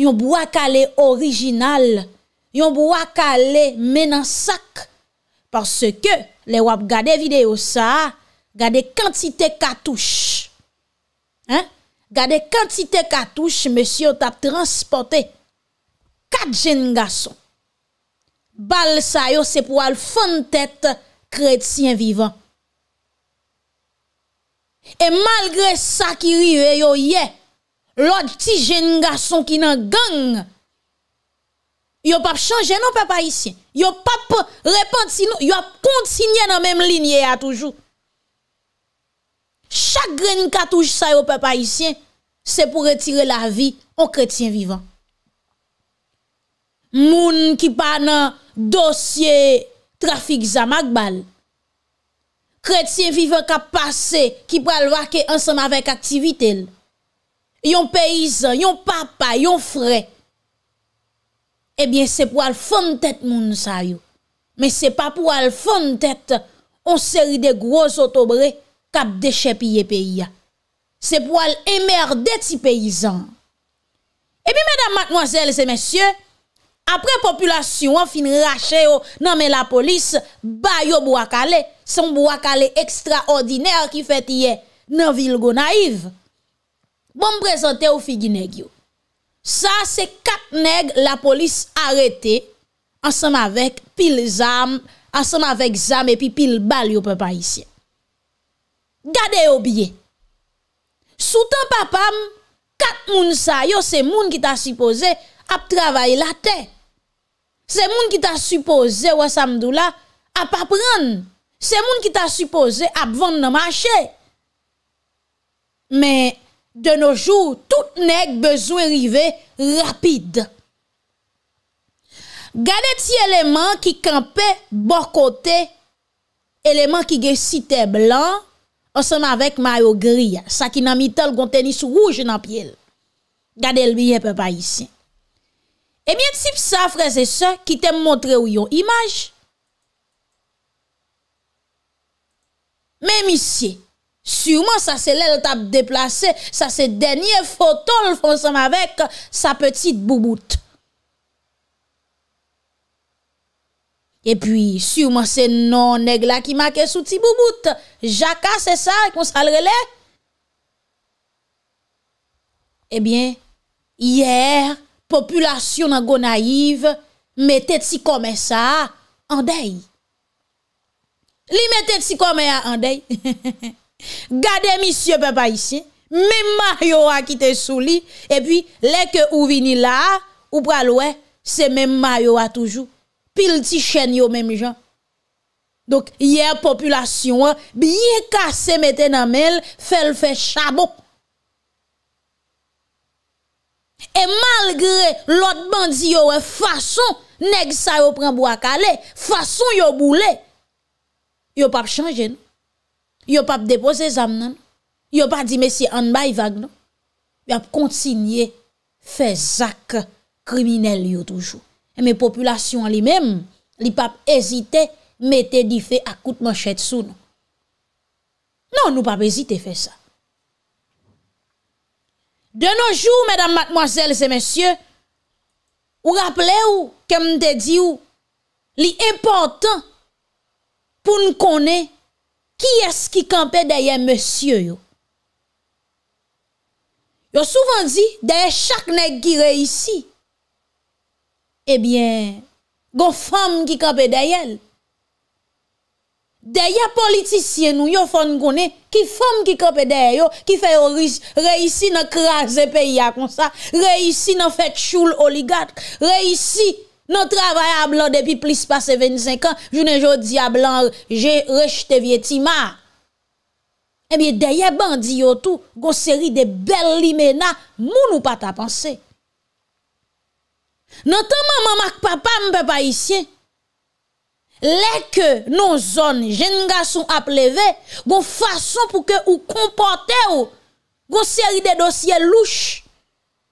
yon bwa ka le orijinal, yon bwa ka le menansak, parce ke le wap gade videyo sa, gade kantite katouche, gade kantite katouche, monsi yo ta transporte, katjen gason, bal sa yo se pou al fon tet kretien vivan. E malgre sa ki rive yo ye, Lodi ti jen nga son ki nan gang, yo pap chanjè nan pepa isyen. Yo pap repant si nou, yo ap kontinye nan menm linye ya toujou. Chak gren katouj sa yo pepa isyen, se pou retire la vi an kretien vivan. Moun ki pa nan dosye trafik zamak bal, kretien vivan ka pase ki pa lwa ke ansem avèk aktivitel. yon paysan, yon papa, yon frère. Eh bien, c'est pour al fond tête moun yo. Mais c'est pas pour al fond tête on série des gros cap des déchepiller pays C'est pour al émerder ces paysans. Eh bien, mesdames, mademoiselles et messieurs, après population on fin rache Non, mais la police ba yo bois calé son bois calé extraordinaire qui fait hier dans ville gonaïve Bon prezante ou figi neg yo. Sa se kat neg la polis arete. Ansem avek pil zam. Ansem avek zam epi pil bal yo pe pa isye. Gade yo bie. Soutan papam. Kat moun sa yo se moun ki ta suppose ap travaye la te. Se moun ki ta suppose wè samdou la ap apren. Se moun ki ta suppose ap vende manche. Mè. De noujou, tout nek bezou e rive rapide. Gade ti eleman ki kampe bokote, eleman ki ge site blan, an son avek mayo gri, sa ki nan mitol gonte ni sou rouge nan piel. Gade lbiye pe pa yisi. E eh mwen tip sa freze se, ki te mwontre ou yon imaj, mwen misye, Souman sa se lè lè tap deplase, sa se denye foton lè fonsem avèk sa petite bouboute. E pwi, souman se non neg la ki makè sou ti bouboute, jaka se sa ek monsalre lè. Ebyen, eh yèr, populasyon nan go naiv, metè ti komè sa, andèy. Li metè ti komè a andèy, he he he he. Gade misye pepa isye Memma yo wakite sou li E pi leke ou vini la Ou pral wè Se memma yo wak toujou Pil ti chen yo memme jan Dok yè population Bi yè kase mette nan mel Fèl fè chabok E malgré Lot bandi yo wè Fason neg sa yo pren bo akale Fason yo boule Yo pap chanje nou yo pas déposer zam nan yo pas dit monsieur en bay vague non ont a continuer faire zac criminel yo toujours et populations population li même li pas hésiter mettez faits fait à coup de manchette sous nous non nous pas hésiter faire ça de nos jours mesdames mademoiselles et messieurs ou rappelez-vous, que m'te dit, l'important pour nous connaître Ki es ki kampe daye monsye yo? Yo souvan di, daye chak nek ki reisi. Ebyen, go fam ki kampe dayel. Daye politisyen nou yo fon gounen, ki fam ki kampe daye yo, ki fe oris reisi nan kraze peya kon sa, reisi nan fet choul oligat, reisi... Non travaye a blan depi plis pase 25 an, jounen joun di a blan, jè rejte vye tima. Ebyè, eh deye bandi yo tou, gò seri de bel li mena, moun ou pa ta panse. Notanman maman ak papa mpe pa isye, lèk nou zon jen nga sou ap leve, gò fason pou ke ou kompante ou, gò seri de dosye louche.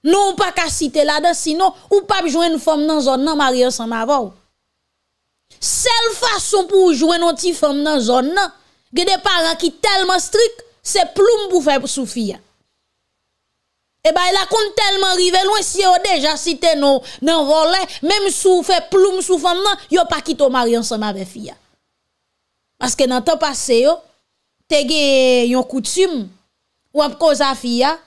Nou ou pa ka site la dan, sino ou pa jwenn fom nan zon nan, maryan san avan. Sel fason pou jwenn nou ti fom nan zon nan, ge de paran ki telman strik, se ploum pou fè sou fiyan. E ba, la kon telman rive lwen, si yo deja site nan non, non, volen, mem sou fè ploum sou fom nan, yo pa kitou maryan san avan fiyan. Paske nan te pase yo, te ge yon koutum, wap koza fiyan,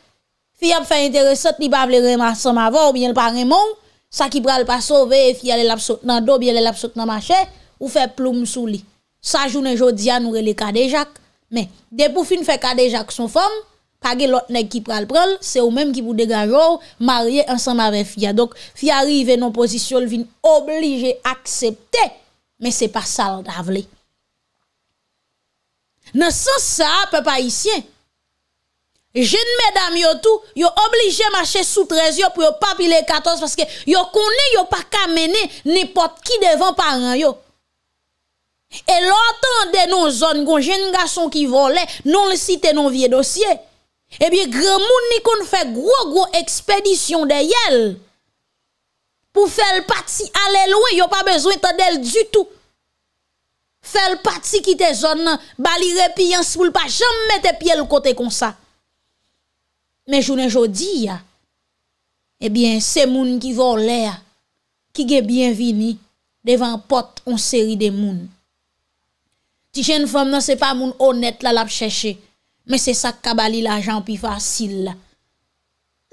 Fiya pou fè yon teresot, ni pa vle reman san ma vò ou byen l pa remon, sa ki pral pa sove, fiya le lap sot nan do, byen le lap sot nan machè, ou fè plou msou li. Sa jounen jò diyan ou re le kadejak, men, depou fin fè kadejak son fòm, page lot neg ki pral pral, se ou menm ki pou degajò, marye ansan ma ve fiya. Dok, fiya rive nan pozisyon vin oblije aksepte, men se pa sal davle. Nan sa sa pe pa isye, Jen men dam yo tou, yo oblije mache sou trezyo pou yo papile katos Paske yo konen yo pa kamene nipot ki devan paran yo E lotan de nou zon kon, jen nga son ki vole, non le site nou vie dosye E eh biye gremoun ni kon fè gro gro ekspedisyon de yel Pou fèl pati alelwe, yo pa bezwe ta del du tout Fèl pati ki te zon nan, balire pi yans pou lpa jam mette pi el kote kon sa Men jounen jodi ya, ebyen se moun ki vò lè ya, ki ge byen vini, devan pot on seri de moun. Ti jen fòm nan se pa moun honet la lap chèche, men se sa kabali la jan pi fasil la.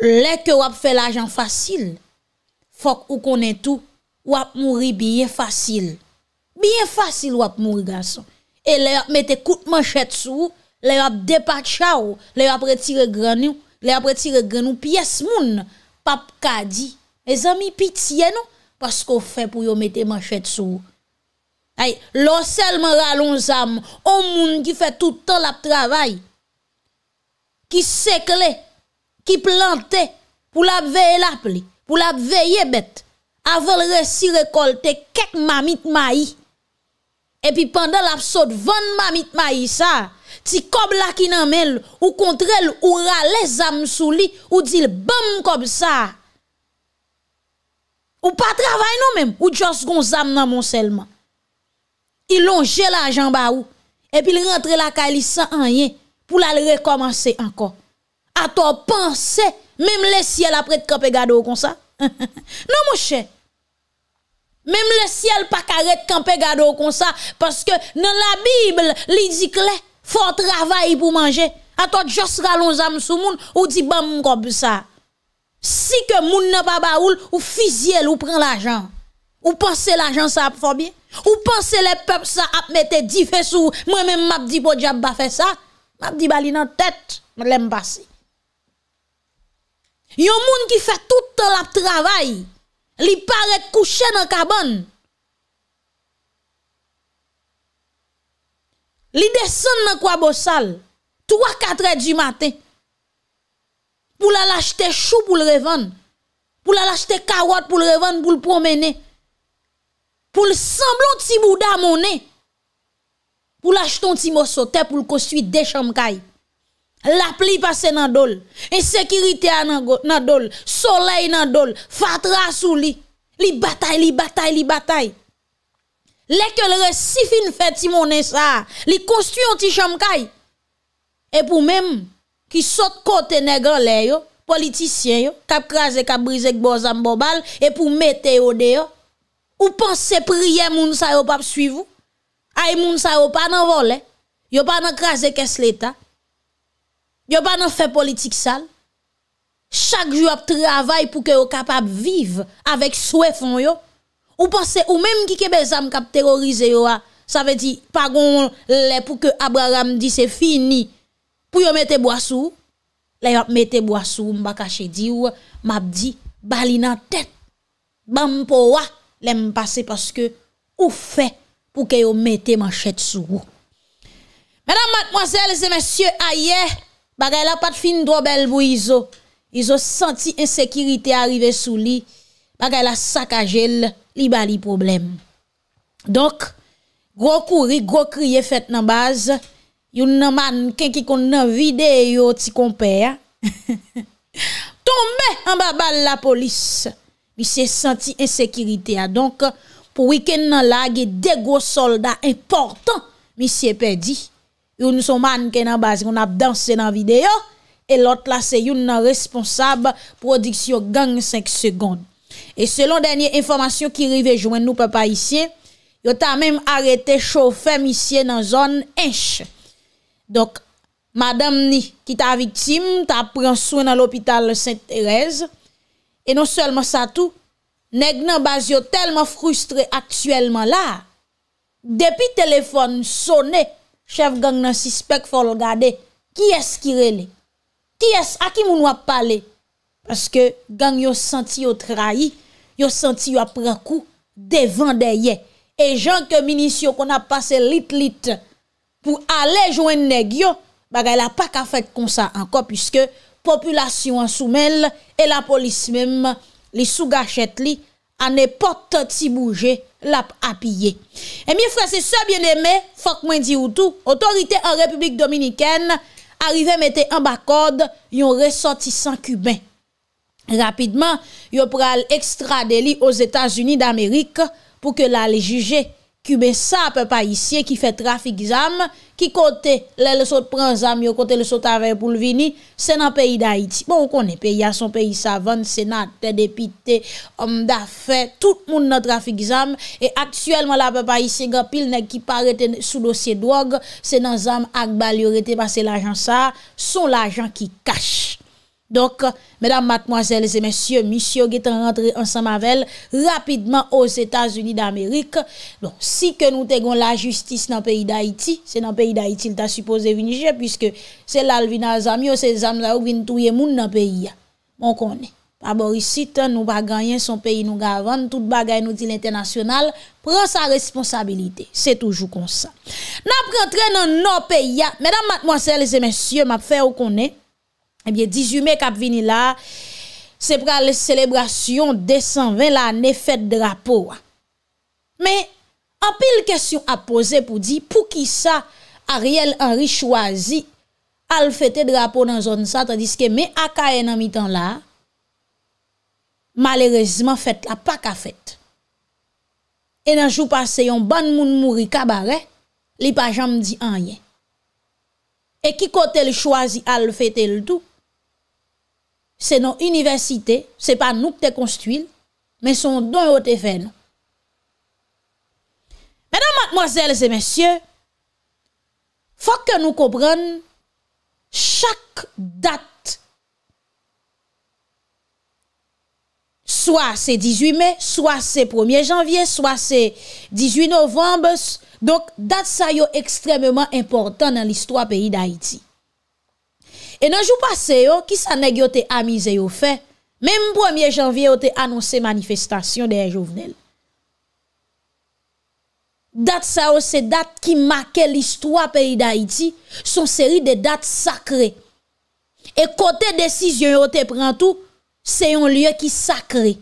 Lè ke wap fè la jan fasil, fòk ou konen tou, wap mouri biye fasil. Biye fasil wap mouri gason. E lè wap mette kout man chèd sou, lè wap depat chaw, lè wap retire graniw, Le apre ti regre nou piyes moun, pap kadi, e zan mi pitiye nou, paskou fe pou yo mete manchet sou. Ay, lon sel mera lon zam, o moun ki fe toutan lap travay, ki sekle, ki plante, pou lap veye lap li, pou lap veye bet, aval resi rekolte kek mamit mayi. Epi pandan l ap sot van mamit ma yisa, ti kob laki nan menl, ou kontrel ou rale zam sou li, ou dil bam kob sa. Ou pa travay nou menm, ou djos gon zam nan monselman. Il longe la jamba ou, epi l rentre la kalisa an yen pou l al rekomansi anko. A to panse, menm lesi el apre de kop e gado kon sa. Non monshe. Même le ciel pas carré camper gado comme ça, parce que dans la Bible, il dit que faut travailler pour manger. À toi, juste rallons am sous moun, ou dit bam comme ça. Si que moun n'a pas baoul, ou fisiel, ou prend l'argent. Ou pensez l'argent ça a bien? Ou pensez les peuples ça a mettre 10 faits sous, moi-même m'a dit pour diable fait ça. M'a dit bali dans tête, l'aime passer. Yon moun qui fait tout le temps la travail, Li parek kouche nan kaban. Li desen nan kwa bosal. 3-4 et di maten. Pou la lachete chou pou lrevan. Pou la lachete karot pou lrevan pou lpromenen. Pou lsemblon ti bouda mounen. Pou lacheton ti mousote pou lkosuit de chamkaye. La pli pase nan dole. En sekirite nan dole. Soleil nan dole. Fatra sou li. Li batay, li batay, li batay. Lè ke lè sifin fè ti mounen sa. Li konstuyon ti chanmkay. E pou mèm ki sot kote negre lè yo. Politisyen yo. Kap kraze, kap brize k boz am bobal. E pou mète yo deyo. Ou pan se priye moun sa yo pap suivou. Ay moun sa yo pa nan volè. Yo pa nan kraze kes leta. Yo pa nan fe politik sal, chak jou ap travay pou ke yo kapap viv avèk souè fon yo, ou mèm ki kebezam kap terorize yo a, sa ve di, pa gon lè pou ke Abraham di se fini, pou yo metè boasou, lè yo ap metè boasou, mba kache di ou, mab di, bali nan tèt, bam pou wa, lè m'passe paske, ou fe pou ke yo metè manchet sou. Mèdam matmoazèl, zè mèsyè a yeh, Bagay la pat fin dro bel bou izo, izo santi insekiritè arive sou li, bagay la sakajel li bali problem. Donk, gro kuri, gro kriye fet nan baz, yon nan man, ken ki kon nan vide yo ti komper, tombe an babal la polis, misye santi insekiritè a. Donk, pou wiken nan lag, de gro soldat important misye pedi, Yon sou manke nan bazyo, yon ap danse nan videyo, e lot la se yon nan responsab prodiksyo gang 5 seconde. E selon denye informasyon ki rive jwen nou pe pa isye, yo ta menm arete chou fem isye nan zon enche. Dok, madame ni ki ta vitim, ta pren sou nan l'opital Saint-Thérèse, e non selman sa tou, neg nan bazyo telman frustre aktuelman la, depi telefon sone Chef gang nan si spek fol gade, ki es kire li? Ki es, a ki moun wap pale? Paske gang yo senti yo trahi, yo senti yo apre kou devan de ye. E jan ke minisyon kon ap pase lit-lit pou ale jwen neg yo, bagay la pa ka fek konsa anko, pwiske populasyon soumel, e la polis mem, li sou gachet li, ane pot ti bouje, la ap apye. E eh miye frase se bieneme, fok mwen di woutou, otorite an Republik Dominikene, arive mette an bakode, yon ressoti san kuben. Rapidman, yon pral ekstra deli os Etats-Unis d'Amerik pou ke la li juje Kube sa pe pa isye ki fe trafik zam, ki kote le le sot pren zam yo kote le sot ave pou l vini, se nan peyi da iti. Bon ou konen peyi a son peyi sa van, se nan te depite, om da fe, tout moun nan trafik zam. E aktuelman la pe pa isye gen pil nek ki parete sou dosye drog, se nan zam ak baliorete pa se l ajan sa, son l ajan ki kache. Donc, mesdames, mademoiselles et messieurs, monsieur qui est rentré en Saint-Mavelle rapidement aux Etats-Unis d'Amérique. Bon, si que nou te gon la justice nan peyi d'Haïti, se nan peyi d'Haïti il ta suppose vini je, puisque se l'alvina zami ou se zami la ou vini touye moun nan peyi ya. Bon konè. A borisite, nou bagayen, son peyi nou gavane, tout bagayen nou di l'internasyonal, pren sa responsabilité. Se toujou kon sa. Nan prentren nan nan peyi ya, mesdames, mademoiselles et messieurs, map fè ou konè, Ebyen eh 18 mek ap vini la, se pra le selebrasyon 220 la ane fet drapo wa. Me, apil kesyon ap pose pou di pou ki sa Ariel Henry chwazi al fete drapo nan zon sa. Tandis ke me akaye nan mi tan la, malerezman fet la pa ka fet. E nan jou pase yon ban moun mouri kabare, li pa janm di anye. E ki kote l chwazi al fete l tou. Se non universite, se pa nou pte konstuil, men son don yo te ven. Menan matmozèles e mensyè, fòk ke nou kobran chak dat swa se 18 me, swa se 1 janvye, swa se 18 novembes, donk dat sa yo ekstrememan importan nan listwa peyi da Haiti. E nanjou pasè yo, ki sa neg yo te amize yo fè, mèm 1 janvye yo te anonsè manifestasyon de yon jovenel. Dat sa yo se dat ki make l'histoire peyi da iti, son seri de dat sakre. E kote desisyon yo te prantou, se yon liye ki sakre.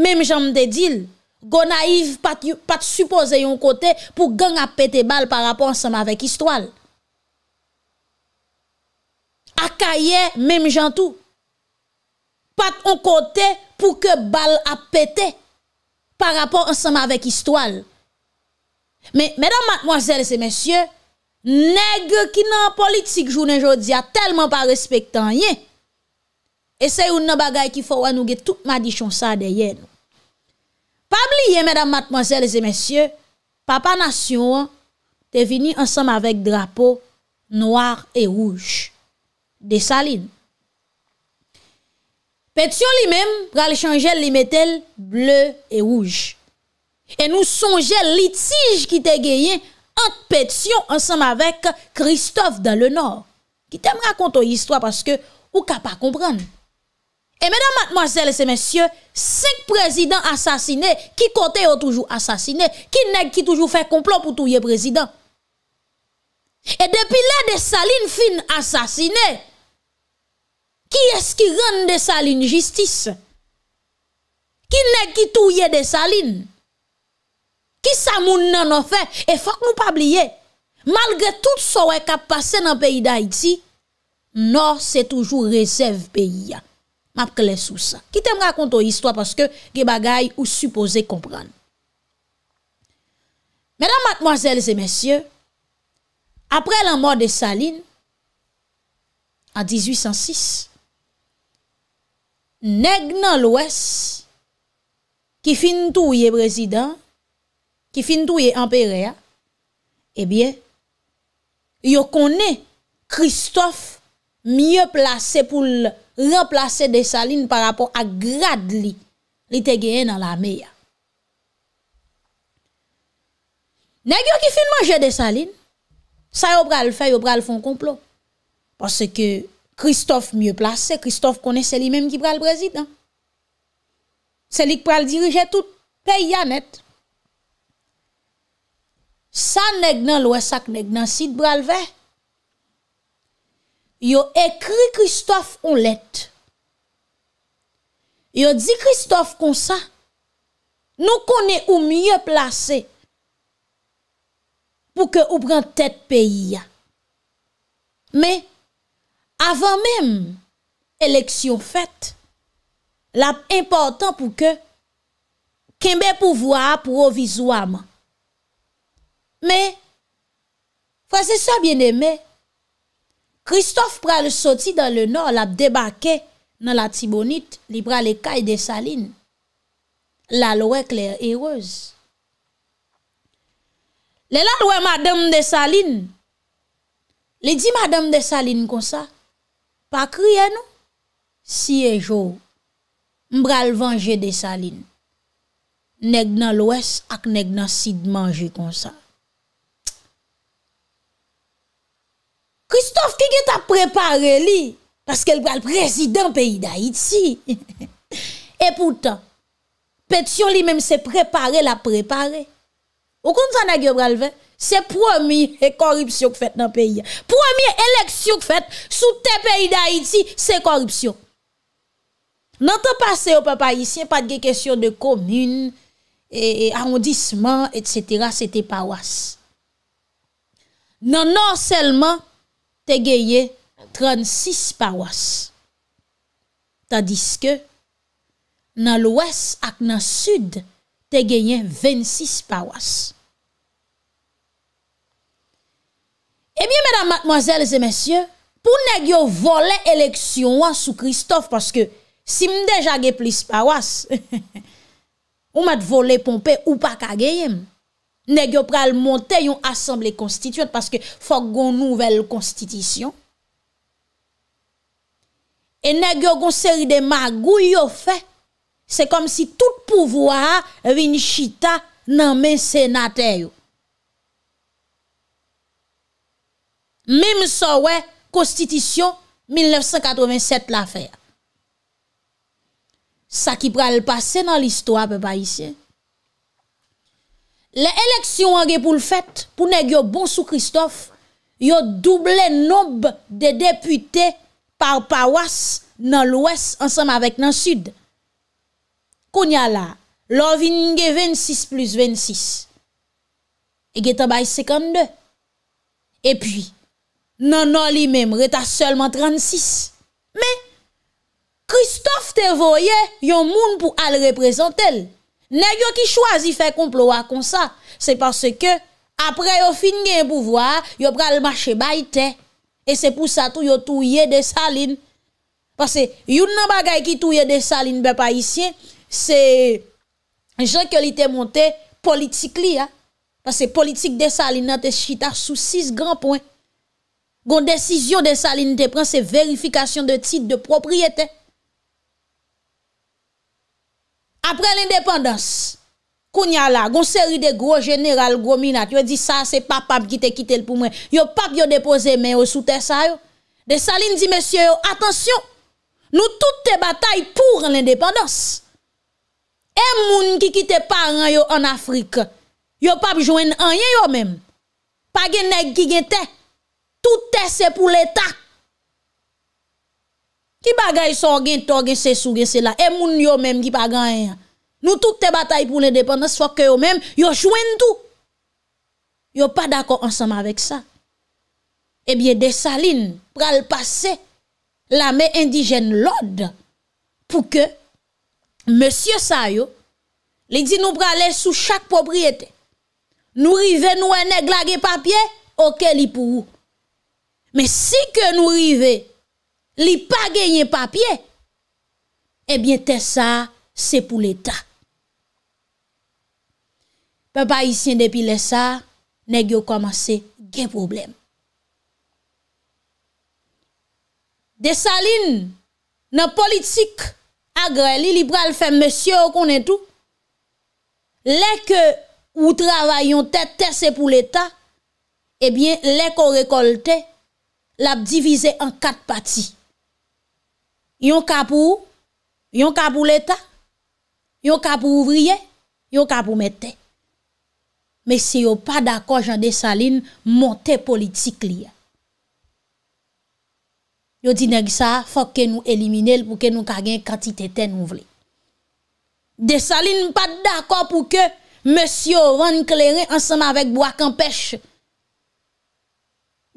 Mèm janm de dil, go naiv pat suppose yon kote pou gen apete bal par rapport ansem avèk histwal. akaye même gens tout. Pas on côté pour que balle a pété par rapport ensemble avec histoire. Mais mesdames, mademoiselles et messieurs, nègre qui nan politique journée aujourd'hui a tellement pas respectant rien. Et c'est une bagaille qui faut nous get tout madichon ça derrière Pas oublier mesdames, mademoiselles et messieurs, papa nation te venu ensemble avec drapeau noir et rouge salines Pétion lui-même, pral changer li métal bleu et rouge. Et nous songeons litige qui te gagné entre Pétion ensemble avec Christophe dans le Nord. Qui t'aime raconter histoire parce que ou ka pas comprendre. Et mesdames, mademoiselles et messieurs, cinq présidents assassinés, qui côté ont toujours assassiné, qui nèg qui toujours fait complot pour les président. Et depuis là, des salines fin assassinées, Ki es ki ren de sa lin jistis? Ki ne ki touye de sa lin? Ki sa moun nan ofen? E fok mou pa bliye. Malge tout sou ek ap pase nan peyi da iti, nor se toujou rezèv peyi ya. Map kle sou sa. Ki te mrakonto histwa, paske ge bagay ou supose kompran. Mèlan matmoazèl zè mèsyè, apre lan mò de sa lin, an 1806, Neg nan lwes, ki fin tou ye prezident, ki fin tou ye empereya, ebyen, yo konen Kristof mye plase pou l replase de salin par rapport a grad li li te gen nan la meya. Neg yo ki fin manje de salin, sa yo pral fè, yo pral fon komplot. Pase ke Christophe mye plase, Christophe kone se li menm ki pral brezit an. Se li k pral dirije tout, pey ya net. Sa neg nan lwesak neg nan sit pral ve. Yo ekri Christophe on let. Yo di Christophe kon sa. Nou kone ou mye plase. Pou ke ou pran tet pey ya. Me, avan mèm eleksyon fèt, l ap impotant pou ke kembe pou vwa ap provizou amman. Mè, fwase sa bienemè, Kristof pral soti dan le nor, l ap debake nan la tibonit, li pral ekay de salin, l alwek lère eroze. Lè l alwe madame de salin, li di madame de salin konsa, Pa kriye nou, siye jow, mbral venje de salin, neg nan lwes ak neg nan sid manje konsa. Christophe, ki ge ta prepare li? Paske lbral prezident peyi da iti. E poutan, petsyon li menm se prepare la prepare. Okon sa nagyo bral venj? Se promi e korupsyon k fèt nan peyi. Promi e leksyon k fèt sou te peyi da Haiti, se korupsyon. Nan te pase yo papayisyen, pat ge kèsyon de komün, e, e aondisman, et cetera, se te pawas. Nan nan selman, te geye 36 pawas. Tadis ke nan lwes ak nan sud, te geye 26 pawas. Et eh bien, mesdames, mademoiselles et messieurs, pou ne gyo voler eleksyon ouan sou Christophe, parce que si mdeja ge plisparouas, ou mat voler Pompe ou pa kageyem, ne gyo pral monte yon assemble konstituyant parce que fok goun nouvel konstitisyon, et ne gyo goun seri de magou yon fe, c'est comme si tout pouvoir vini chita nan men sénateyou. Meme sa wè, Konstitisyon 1987 la fè. Sa ki pral pase nan l'histoire, pe pa yise. Le eleksyon ange pou l'fèt, pou neg yo bon sou Kristof, yo double nob de deputè par pawas nan l'ouest ansam avèk nan sud. Koun ya la, lò vin nge 26 plus 26. Ege tabay 52. E pwi, Nan nan li menm reta selman 36. Men, Christophe te voye yon moun pou al reprezentel. Ne yo ki chwazi fe komploa kon sa. Se parce ke, apre yo fin gen pouvoar, yo pral mache bayte. E se pou sa tou yo touye de salin. Pase, yon nan bagay ki touye de salin bepa isye, se, jen ke li te monte politik li ya. Pase politik de salin nan te chita sou 6 gran poen. Gon décision de Saline te prend, c'est vérification de titre de propriété. Après l'indépendance, Kounya la, gon série de gros général, gros minat, yo dit ça, c'est papa qui te quitté le pour moi. Yo pap yo déposé mais yo sous terre ça yo. De Saline dit monsieur, attention, nous toutes tes batailles pour l'indépendance. Et moun qui quitte pas yo en Afrique, yo pap joindre rien yo même. Pas gen qui gen Tout te se pou l'Etat. Ti bagay son gen, ton gen, se sou gen, se la, e moun yo menm ki pa gen en. Nou tout te batay pou l'independence, fok yo menm, yo jwen tou. Yo pa d'akon ansanman vek sa. Ebyen eh de salin, pral pase, la men indijen lode, pou ke, monsye sa yo, li di nou pral le sou chak popriyete. Nou rive nou ene glage papye, oke li pou ou. Men si ke nou rive li pa genye papye, ebyen eh te sa se pou l'Etat. Pe pa isyen depi le sa, ne gyo komanse gen problem. De sa lin, nan politik agre li li pral fe monsye ou konen tou, lek ou travayon te se pou l'Etat, ebyen eh lek ou rekolte, l'a divisé en quatre parties. Yon ka pour, yon ka pour l'État, yon ka pour ouvrier, yon ka pour mettre. Mais si yon pas d'accord, Jean dessaline montez politique Vous Yon di nèg ça, faut que nous éliminer pour que nous une quantité de nous voulons. n'est pas d'accord pour que monsieur Ron Clérin ensemble avec Bois Campèche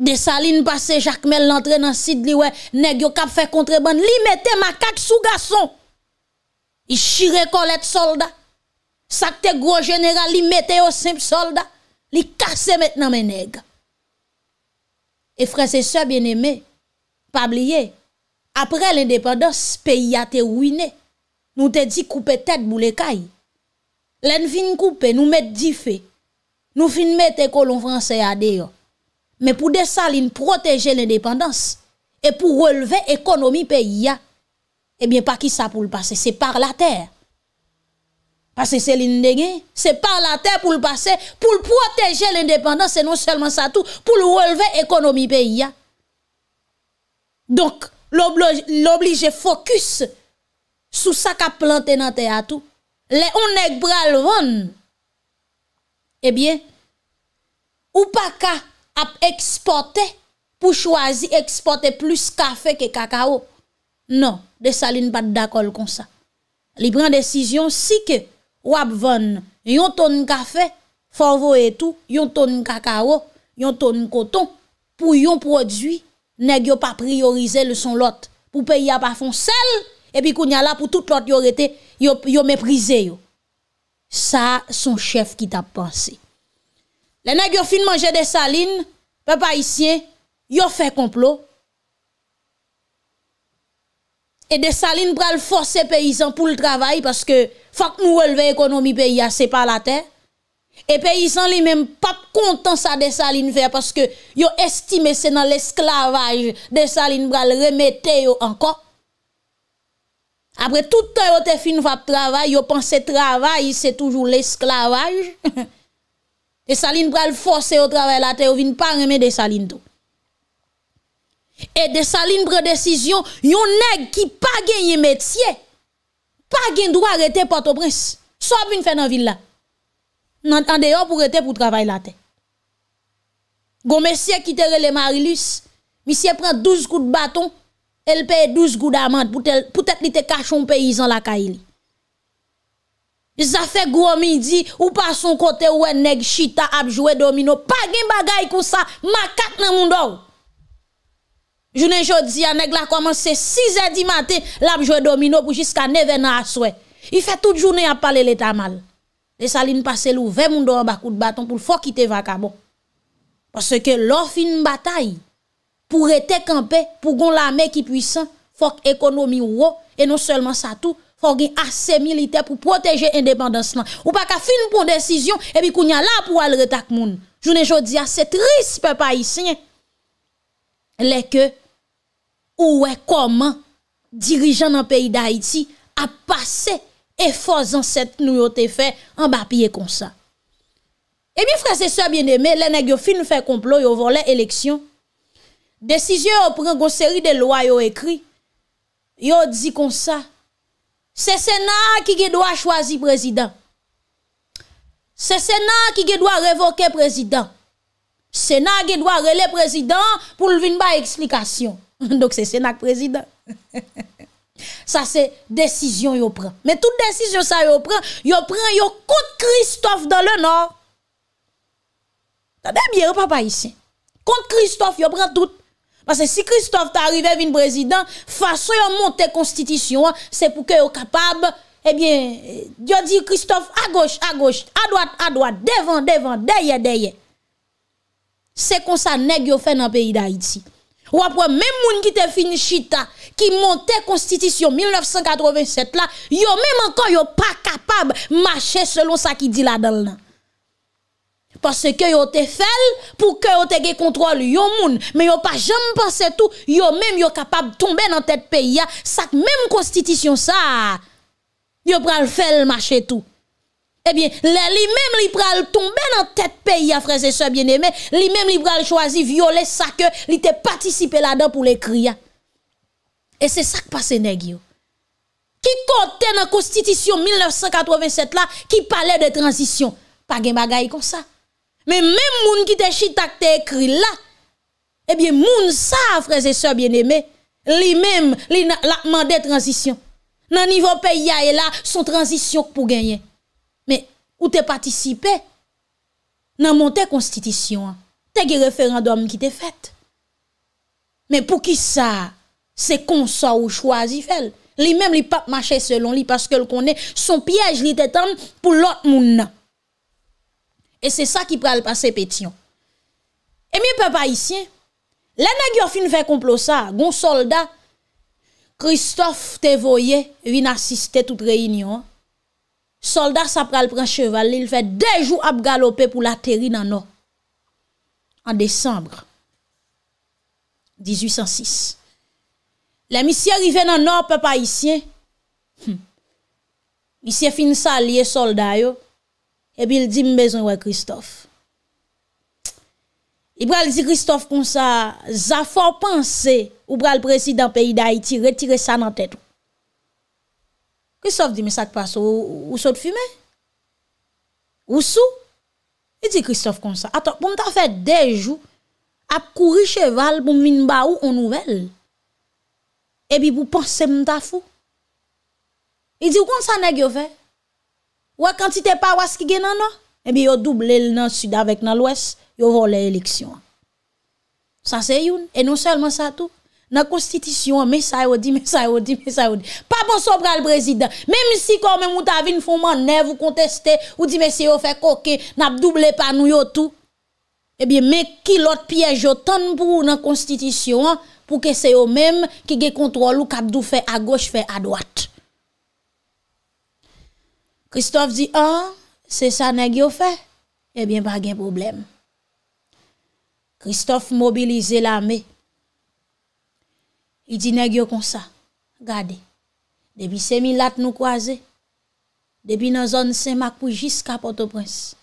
des salines passées, Jacques Mel l'entrée dans site li ouais nèg yo k'ap fait contrebande li mettait macaque sous garçon. Il chire colette soldat. Sac te gros général li mettait au simple soldat. Li casse maintenant mes nèg. Et frères et sœurs bien-aimés, pas oublier après l'indépendance pays a été ruiné. Nous te dit couper tête boule caille. L'en fin couper nous met dix Nous fin mettre colon français à dehors mais pour salines protéger l'indépendance et pour relever l'économie pays, eh bien, pas qui ça pour le passer, c'est par la terre. Parce que c'est l'indégué, c'est par la terre pour le passer, pour protéger l'indépendance, et non seulement ça tout, pour relever l'économie pays. Donc, l'oblige focus sur ça qu'a planté dans terre tout. Les on bral Eh bien, ou pas à exporter pour choisir d'exporter plus café que cacao. Non, ne sont pas d'accord comme ça. prennent prend décision si que ou vann yon de café, favo et tout, yon ton cacao, yon ton coton, pour yon produit, nèg yon pas priorisé le son lot, pour payer à fond seul. et puis kounya la pour tout lot yon rete, yon, méprisé Ça, son chef qui t'a pensé. Le nèk yo fin manje desaline, pa pa isye, yo fe komplo. E desaline pral force peyisan pou l travay, paske fak nou releve ekonomi peyase pa ah, la ter. E peyisan li menm pap kontan sa desaline fe, paske yo estime se nan l esklavaj desaline pral remete yo anko. Apre tout te yo te fin vap travay, yo panse travay se toujou l esklavaj. salines salin pral forcer au travail la terre, vin pas aimer des salines tout. Et de salines pral décision, yon nèg qui pas gagné métier, pas gagné droit arrêter Port-au-Prince. Soit vin faire dans ville là. Nan en dehors pour arrêter pour travail la terre. Gon monsieur qui te relé Marilus, monsieur prend 12 coups de bâton, elle paye 12 coups d'amende pour peut-être li te cachon paysan la kaili. Zafè gwo midi, ou pason kote wè e neg chita apjouè domino. Pagin bagay kousa, makat nan moun do. Jounen jodi, a neg la komanse 6 edi mate, l'apjouè domino pou jiska 9 ena aswe. I fè tout jounen ap pale leta mal. Le salin pase lou, vè moun do an bakout baton pou l'fok ite vaka bon. Pase ke lò fin batay, pou rete kampe, pou gon la me ki pwisan, fok ekonomi wò, e non selman sa tou, ho gen ase milite pou proteje indepandans nan. Ou pa ka fin pou desisyon, ebi kou nyan la pou al retak moun. Jounen jodi ase tris pe pa isenye. Lè ke, ou we koman dirijan nan peyi da Haiti a pase efazan set nou yo te fe an bapye kon sa. Ebi fra se so bien deme, lè ne gyo fin fè komplo yo von lè eleksyon. Desisyon yo pren gyo seri de lwa yo ekri. Yo di kon sa. C'est le Sénat qui doit choisir le président. C'est le Sénat qui doit révoquer le président. Le Sénat qui doit relayer le président pour lui donner une explication. Donc c'est le Sénat président. Ça, c'est décision yo prend. Mais toute décision, ça prend. Yo prend Christophe dans le Nord. T'as bien, papa ici. Contre Christophe, yo prend tout. Parce que si Christophe t'arrive vin président, façon yon monter constitution, c'est pour que soyez capable, eh bien, Dieu dit Christophe à gauche, à gauche, à droite, à droite, devant, devant, derrière, derrière. C'est comme ça nèg yo fait dans le pays d'Haïti. Ou après, même moun qui te fini chita, qui la constitution 1987 là, yo même encore yo pas capable marcher selon ça qui dit là-dedans parce que yo te fait pour que yo te gen contrôle yon moun mais yo pas jamais pensé tout yo même yo capable tomber dans tête pays ça même constitution ça yo pral faire marcher tout eh bien, li même li pral tomber dans tête pays à frères et sœurs bien-aimés. li même li pral choisir violer ça que il te participé là-dedans pour l'écrire. Et c'est ça qui passe nèg Qui comptait dans la constitution 1987 là qui parlait de transition. Pas de bagaille comme ça. Mais même gens qui te écrit là, eh bien, moun ça, frères et sœurs bien-aimés, lui-même, demandé la transition. Dans niveau pays, et là, son transition pour gagner. Mais, ou te participé, dans montée constitution, hein. te un référendum qui te fait. Mais pour qui ça, c'est qu'on ça ou choisi fait. Lui-même, li pas marcher selon lui parce que le connaît, son piège, pour l'autre moun. Hein. E se sa ki pral pa se petyon. E mi pe pa isyen. Le na gyo fin ve komplo sa. Gon soldat. Christophe te voye. Vi nasiste tout reyinyon. Soldat sa pral pran cheval. Il ve dejou ap galope pou la teri nan nou. An desambre. 1806. Le mi siye rive nan nou. Pe pa isyen. Li siye fin salye solday yo. Epi il di mbezon wè Christophe. I pral di Christophe kon sa, zafor panse, ou pral presi dan peyi da Haiti, retire sa nan tetou. Christophe di mbe sak pa so, ou so te fume? Ou sou? I di Christophe kon sa, ato pou mta fè dejou, ap kouri cheval pou mvin ba ou on nouvel. Epi pou panse mta fou. I di, ou kon sa neg yo fè? Ouais, quantité pas ce qui gen non Eh bien, yo doublé le nan sud avec nan l'ouest, yo volé l'élection. Ça c'est une et non seulement ça tout. Dans la constitution, mais ça yo dit, mais ça yo dit, mais ça dit. Pas bon sobra le président. Même si quand même ou ta vin fou manœuvre vous contestez, ou dit mais c'est quoi fait coquer, n'a doublé pas nous yo tout. Eh bien, mais qui l'autre piège autant pour dans constitution pour que c'est eux-mêmes qui gagnent contrôle ou dou fait à gauche, fait à droite. Christophe di, an, ah, se sa negyo fe, ebyen eh pa gen problem. Christophe mobilize la me. I di negyo konsa, gade. Depi semi lat nou kwaze, depi nan zon sen makpou jiska Port-au-Prince.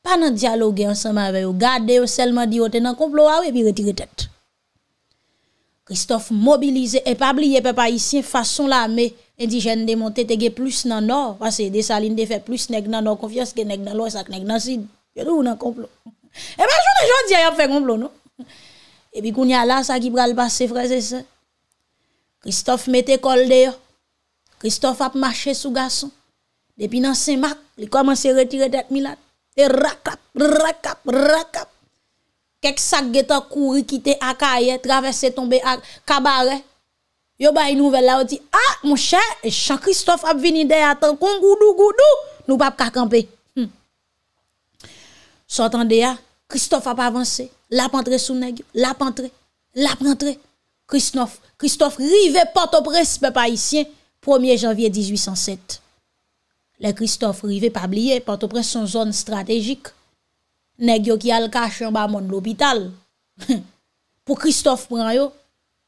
Pa nan diyaloge an seman veyo, gade yo selman diyo tenan komplowa ah we pi retire tet. Christophe mobilize epabliye pe pa isi fason la me. Ndi jen de monte tege plus nan nor, pase de salin de fe plus neg nan nor konfians ke neg nan lor sak neg nan sid. Jadou nan konplo. Eman eh joun e joun di a yap fe konplo nou. Ebi koun yala sa ki pral base frese se. Christophe mette kol de yo. Christophe ap mache sou gason. Depi nan se mak, li koman se retire tek milan. E rakap, rakap, rakap. Kek sak ge ta kouri kite akaye, travese tombe akabare. Yo ba yi nouvel la ou di, a, ah, mou chè, chan Christophe ap vini dey atan, kon goudou goudou, nou pa ap kakampe. Hmm. Son tan dey a, Christophe ap avanse, la ap antre sou negyo, la ap antre, la ap antre, Christophe, Christophe rive pato prespe pa isyen, 1er janvye 1807. Le Christophe rive pa bliye, pato prespe son zon strategik, negyo ki al kache yon ba moun l'opital. Po Christophe pran yo,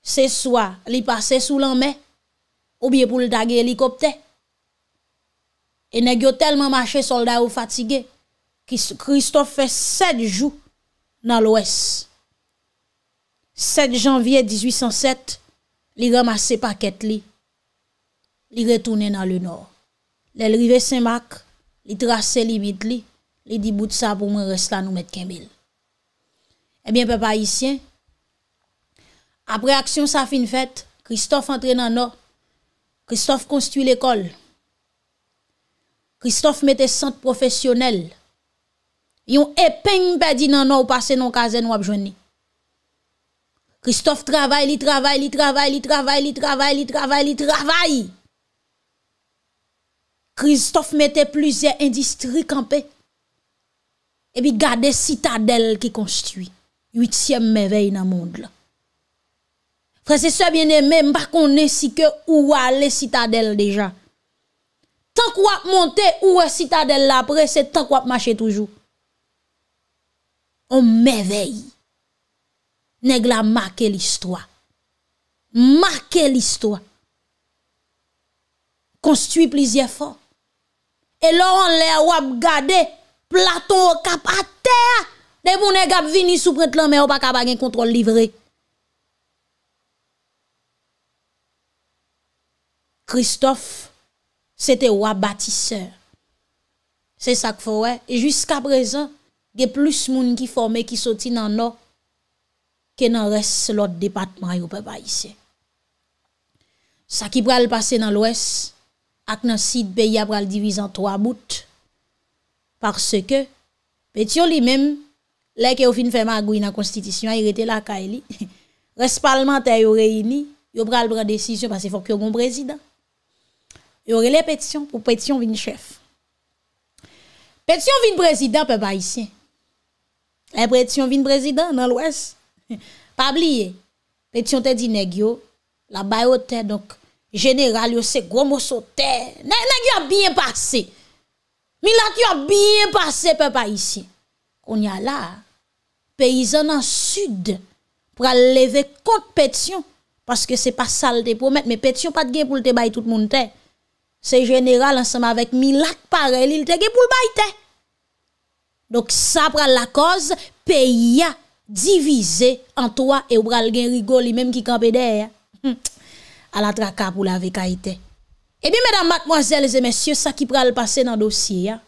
Se swa li pase sou lanme, oubye pou l'dage helikopte. E negyo telman mache solda ou fatige, ki Kristof fe sed jou nan l'O.S. Sed janvye 1807, li ramase paket li, li retoune nan l'U.N.O.R. Le lrive Saint-Marc, li trase li vit li, li di bout sa pou mwen resla nou met kembil. Ebyen eh pe pa isyen, apre aksyon sa fin fèt, Christophe entre nan nou, Christophe konstuye l'ekol, Christophe mette sent profesyonel, yon epen bedi nan nou, ou pase nan kazen wap jwenni. Christophe travay li travay li travay li travay li travay li travay li travay li travay! Christophe mette pluze indistri kampe, e bi gade sitadel ki konstuye, youtsyem mevey nan moun de la. Prese sebyen eme, mba konen si ke ouwa le citadel deja. Tank wap monte ouwa citadel la prese, tank wap mache toujou. On mevey. Neg la make l'histoire. Make l'histoire. Konstuit plizye fon. E loran le wap gade, platon wap kap a teya. De pou neg ap vini sou prete lan, mba wap kap agen kontrol livreye. Kristof, se te wap batiseur. Se sak fowè, e jysk aprezen, ge plus moun ki formè ki soti nan nou, ke nan res lòt depatman yo pe bayise. Sa ki pral pase nan lwes, ak nan sid beya pral divizan 3 bout, parce ke, pe tiyo li mèm, lè ke yo fin fèman gwi nan konstitisyon, yi rete lakay li, res parlamentè yo reyini, yo pral pran desisyon, pase fok yo goun prezidant. Yo rele petisyon pou petisyon vin chèf. Petisyon vin prezidant pe pa isy. E prezisyon vin prezidant nan lwes. Pa bliye. Petisyon te di negyo. La bayote, donc, general yo se gomo sote. Negyo a bin pase. Milatyo a bin pase pe pa isy. On yal la. Peizan an sud. Pwa leve kont petisyon. Paske se pa salte pou met. Me petisyon pat gen pou lte bay tout moun te. E. Se jeneral ansama vek milak parel, il tege pou l'bayte. Dok sa pral la koz, peyi ya divize an toa e ou pral gen rigol li menm ki kambede ya. Hmm. A la traka pou la vekayte. E bi menam matmoazel e mensyo, sa ki pral pase nan dosye ya.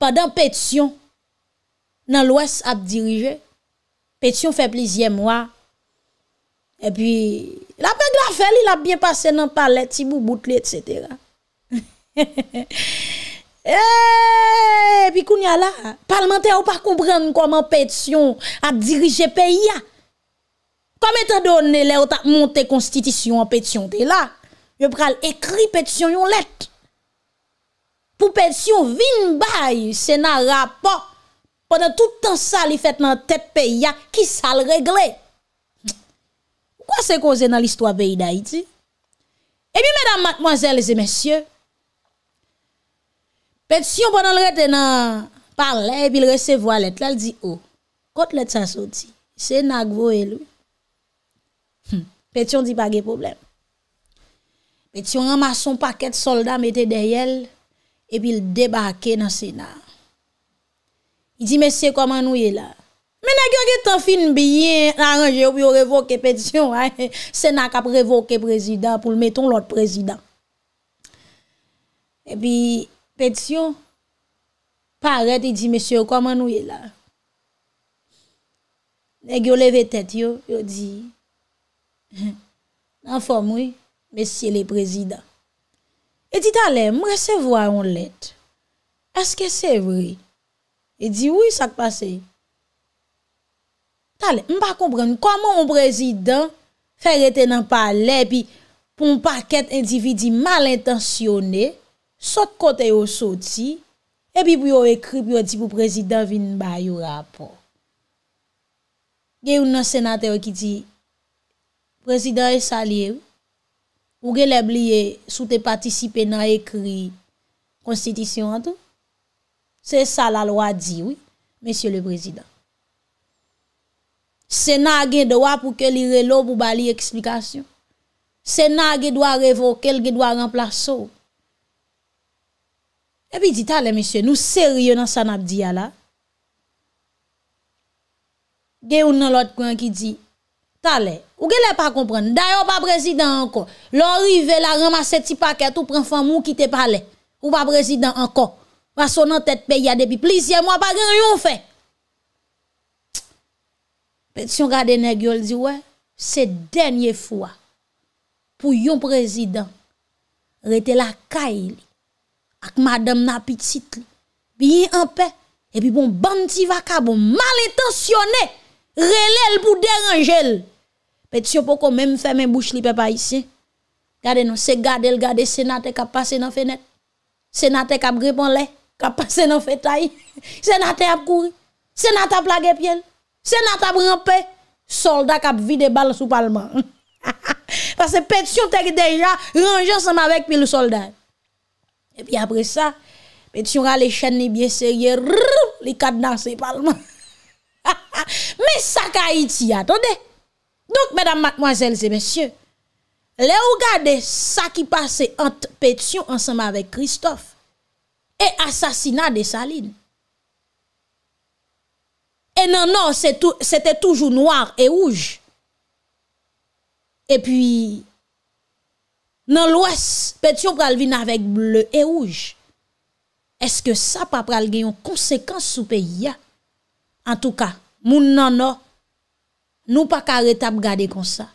Padan petion nan l'wes ap dirije, petion fe plizye mwa. E pi... La prek la fel, il ap bien pase nan palet, si bou bout li, et cetera. E, pi koun ya la, palmente ou pa koubran koman petisyon a dirije peyi ya. Kome te done le ou ta monte konstitisyon an petisyon de la, yo pral ekri petisyon yon let. Pou petisyon vin bay, se nan rapa, ponen tout an sa li fet nan tet peyi ya, ki sal regle. Kwa se koze nan listwa peyi da iti? Ebi, eh mèdam matmoazèl, leze mèsyè, peti yon banan le rete nan parle, epi le rese voalet, lal di, oh, kote let sa soti, se nagvo elou. Peti yon di bagè problem. Peti yon ramas son paket solda metè deryèl, epi le debake nan senar. I di, mèsyè, koman nou ye la? E negyo ge ton film biyen Aranje ou yo revoke petisyon Sena kap revoke prezidant Poul meton lot prezidant E pi Petisyon Parete e di Meseyo kwa man ou ye la Negyo leve tet yo Yo di Nan fom ou Meseyo le prezidant E di talen mre se vwa yon let Eske se vwe E di ou yi sak pase yi Talè, mba kompren, kwa mwen mwen prezidant fè rete nan pale, pi pou mpa ket endividi malintensione, sot kote yo soti, epi pou yo ekri, pou yo di pou prezidant vin ba yo rapor. Gè yon nan senate yo ki di, prezidant e salye, ou gè le bliye sou te patisipe nan ekri konstitisyon an tou, se sa la lo a di, oui, mensyo le prezidant. Sena gen dowa pou ke li relo pou bali eksplikasyon. Sena gen dowa revokel, gen dowa remplaso. E pi di tale, misye, nou seryo nan sanap diya la. Gen ou nan lot kwen ki di, tale, ou gen le pa kompren, dayo pa prezident anko, lor ive la remase ti paket ou pren fan mou ki te pale, ou pa prezident anko, maso nan tet peyade pi plizye mwa pa gen yon fey. Se yon gade nè gyo l di wè, se denye fwa, pou yon prezident, rete la kaye li, ak madam na pitit li, pi yon anpe, e pi bon bandi vaka, bon mal etansyonè, relel pou deranjè l. Pet se yon pou kon men mfè men bouch li pe pa yisi, gade nou se gade l, gade senate kap pase nan fenèt, senate kap gri pon lè, kap pase nan fetay, senate ap kouri, senate ap lage pien, Senat ap rampè, soldat kap vide bal sou palman. Pase petisyon tek deja, ranjè seman vek pil sou soldat. E pi apre sa, petisyon a le chen li bie serye, li kad nan se palman. Me sa ka iti, atode. Donk, mèdam matmoazèlse, mèsyè, le ou gade sa ki pase ant petisyon anseman vek Christophe, e asasina de Saline. E nan nan, se te toujou nouar e ouj. E pi nan lwes, pet yo pral vina vek bleu e ouj. Eske sa pa pral genyon konsekans sou pe ya? En tou ka, moun nan nan, nou pa karet ap gade konsa.